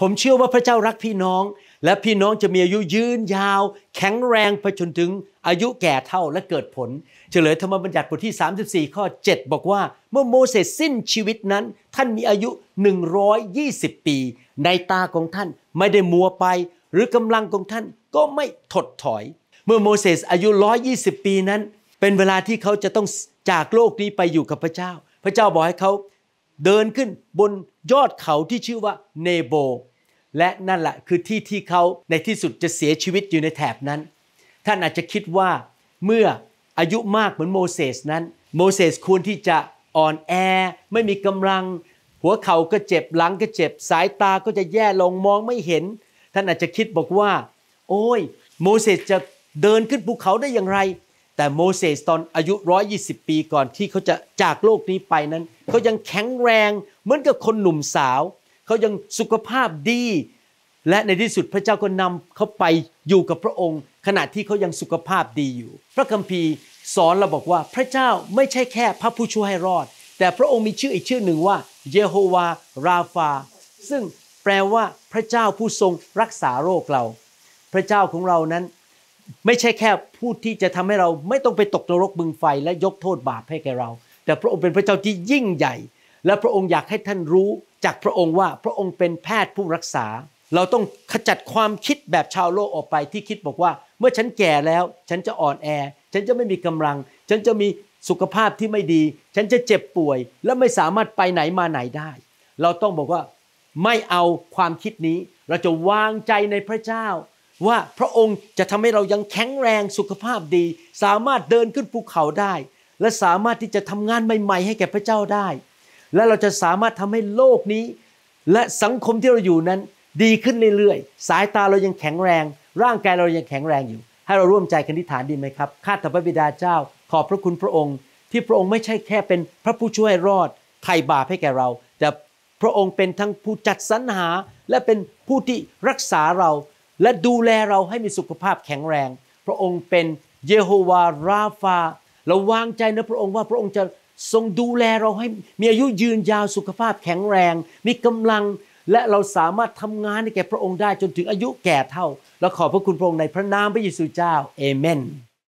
ผมเชื่อว่าพระเจ้ารักพี่น้อง และพี่น้องจะมีอายุยืนยาว แข็งแรงไปจนถึงอายุแก่เท่าและเกิดผล เฉลยธรรมบัญญัติบทที่ 34 ข้อ 7 บอกว่า เมื่อโมเสสสิ้นชีวิตนั้นท่านมีอายุ 120 ปี ในตาของท่านไม่ได้มัวไป หรือกำลังของท่านก็ไม่ถดถอย เมื่อโมเสสอายุ120 ปีนั้น เป็นเวลาที่เขาจะต้องจากโลกนี้ไปอยู่กับพระเจ้า พระเจ้าบอกให้เขาเดินขึ้นบนยอดเขาที่ชื่อว่าเนโบและนั่นแหละคือที่ที่เขาในที่สุดจะเสียชีวิตอยู่ในแถบนั้น ท่านอาจจะคิดว่าเมื่ออายุมากเหมือนโมเสสนั้น โมเสสควรที่จะอ่อนแอไม่มีกำลัง หัวเข่าก็เจ็บ หลังก็เจ็บ สายตาก็จะแย่ลงมองไม่เห็น ท่านอาจจะคิดบอกว่า โอ้ยโมเสสจะเดินขึ้นภูเขาได้อย่างไรแต่โมเสสตอนอายุ120 ปีก่อนที่เขาจะจากโลกนี้ไปนั้นเขายังแข็งแรง เหมือนกับคนหนุ่มสาว เขายังสุขภาพดี และในที่สุดพระเจ้าก็นำเขาไปอยู่กับพระองค์ ขณะที่เขายังสุขภาพดีอยู่ พระคัมภีร์ สอนเราบอกว่า พระเจ้าไม่ใช่แค่พระผู้ช่วยให้รอด แต่พระองค์มีชื่ออีกชื่อหนึ่งว่า เยโฮวาราฟา ซึ่งแปลว่าพระเจ้าผู้ทรงรักษาโรคเรา พระเจ้าของเรานั้นไม่ใช่แค่พูดที่จะทำให้เราไม่ต้องไปตกนรกบึงไฟและยกโทษบาปให้แก่เรา แต่พระองค์เป็นพระเจ้าที่ยิ่งใหญ่ และพระองค์อยากให้ท่านรู้จากพระองค์ว่าพระองค์เป็นแพทย์ผู้รักษา เราต้องขจัดความคิดแบบชาวโลกออกไปที่คิดบอกว่า เมื่อฉันแก่แล้ว ฉันจะอ่อนแอ ฉันจะไม่มีกำลัง ฉันจะมีสุขภาพที่ไม่ดี ฉันจะเจ็บป่วย และไม่สามารถไปไหนมาไหนได้ เราต้องบอกว่าไม่เอาความคิดนี้ เราจะวางใจในพระเจ้าว่าพระองค์จะทำให้เรายังแข็งแรงสุขภาพดี สามารถเดินขึ้นภูเขาได้ และสามารถที่จะทำงานใหม่ๆให้แก่พระเจ้าได้ และเราจะสามารถทำให้โลกนี้ และสังคมที่เราอยู่นั้น ดีขึ้นเรื่อยๆ สายตาเรายังแข็งแรง ร่างกายเรายังแข็งแรงอยู่ ให้เราร่วมใจกันทิฐานดีไหมครับ ข้าแต่พระบิดาเจ้า ขอบพระคุณพระองค์ ที่พระองค์ไม่ใช่แค่เป็นพระผู้ช่วยรอดไถ่บาปให้แก่เรา แต่พระองค์เป็นทั้งผู้จัดสรรหาและเป็นผู้ที่รักษาเราและดูแลเราให้มีสุขภาพแข็งแรง พระองค์เป็นเยโฮวาราฟา เราวางใจในพระองค์ว่าพระองค์จะทรงดูแลเราให้มีอายุยืนยาวสุขภาพแข็งแรง มีกำลังและเราสามารถทำงานให้แก่พระองค์ได้จนถึงอายุแก่เท่าเราขอบพระคุณพระองค์ในพระนามพระเยซูเจ้า เอเมน